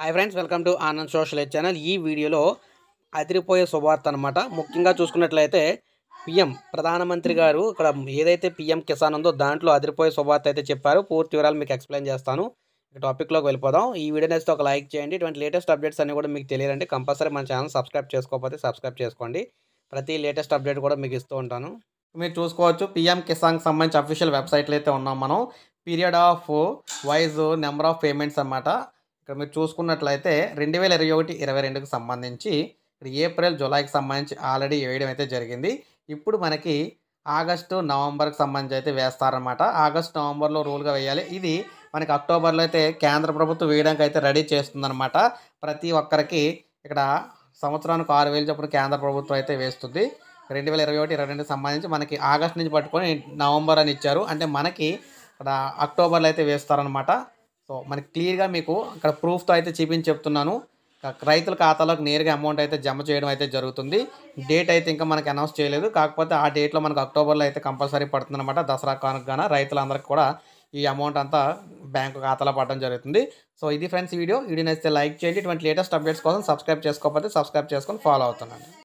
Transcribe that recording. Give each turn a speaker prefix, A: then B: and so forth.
A: Hi friends welcome to Anand social eight channel ఈ వీడియోలో అదిరిపోయే శుభార్త అనమాట ముఖ్యంగా చూసుకున్నట్లయితే పిఎం ప్రధానమంత్రి hmm. గారు ఇక్కడ ఏదైతే పిఎం కిసాన్ ఉందో దాంట్లో అదిరిపోయే శుభార్త అయితే చెప్పారు పూర్తి వివరాలు మీకు ఎక్స్ప్లెయిన్ చేస్తాను టాపిక్లోకి వెళ్ళిపోదాం ఈ వీడియో నేస్తే ఒక లైక్ చేయండి ఇటువంటి లేటెస్ట్ అప్డేట్స్ అన్నీ కూడా మీకు తెలియాలంటే కంపల్సరీ మన ఛానల్ సబ్స్క్రైబ్ చేసుకోకపోతే సబ్స్క్రైబ్ చేసుకోండి ప్రతి లేటెస్ట్ అప్డేట్ కూడా మీకు ఇస్తూ ఉంటాను మీరు చూసుకోవచ్చు పిఎం కిసాన్కి సంబంధించి అఫీషియల్ వెబ్సైట్లు అయితే ఉన్నాం మనం period of wise number of payments అనమాట ఇక్కడ మీరు చూసుకున్నట్లయితే రెండు వేల ఇరవై ఒకటి ఇరవై రెండుకు సంబంధించి ఇక్కడ ఏప్రిల్ జూలైకి సంబంధించి ఆల్రెడీ వేయడం అయితే జరిగింది ఇప్పుడు మనకి ఆగస్టు నవంబర్కి సంబంధించి అయితే వేస్తారనమాట ఆగస్టు నవంబర్లో రూల్గా వేయాలి ఇది మనకి అక్టోబర్లో అయితే కేంద్ర ప్రభుత్వం వేయడానికి అయితే రెడీ చేస్తుందనమాట ప్రతి ఒక్కరికి ఇక్కడ సంవత్సరానికి ఆరు వేలు చొప్పున కేంద్ర ప్రభుత్వం అయితే వేస్తుంది రెండు వేల ఇరవై ఒకటి ఇరవై రెండుకి సంబంధించి మనకి ఆగస్ట్ నుంచి పట్టుకొని నవంబర్ అని ఇచ్చారు అంటే మనకి ఇక్కడ అక్టోబర్లో అయితే వేస్తారనమాట సో మనకి క్లియర్గా మీకు అక్కడ ప్రూఫ్తో అయితే చూపించి చెప్తున్నాను రైతుల ఖాతాలోకి నేరుగా అమౌంట్ అయితే జమ చేయడం అయితే జరుగుతుంది డేట్ అయితే ఇంకా మనకి అనౌన్స్ చేయలేదు కాకపోతే ఆ డేట్లో మనకు అక్టోబర్లో అయితే కంపల్సరీ పడుతుందన్నమాట దసరా కానుకగాన రైతులందరికీ కూడా ఈ అమౌంట్ అంతా బ్యాంకు ఖాతాలో పడడం జరుగుతుంది సో ఇది ఫ్రెండ్స్ వీడియో వీడియో నచ్చితే లైక్ చేయండి ఇటువంటి లేటెస్ట్ అప్డేట్స్ కోసం సబ్స్క్రైబ్ చేసుకోకపోతే సబ్స్క్రైబ్ చేసుకొని ఫాలో అవుతున్నాను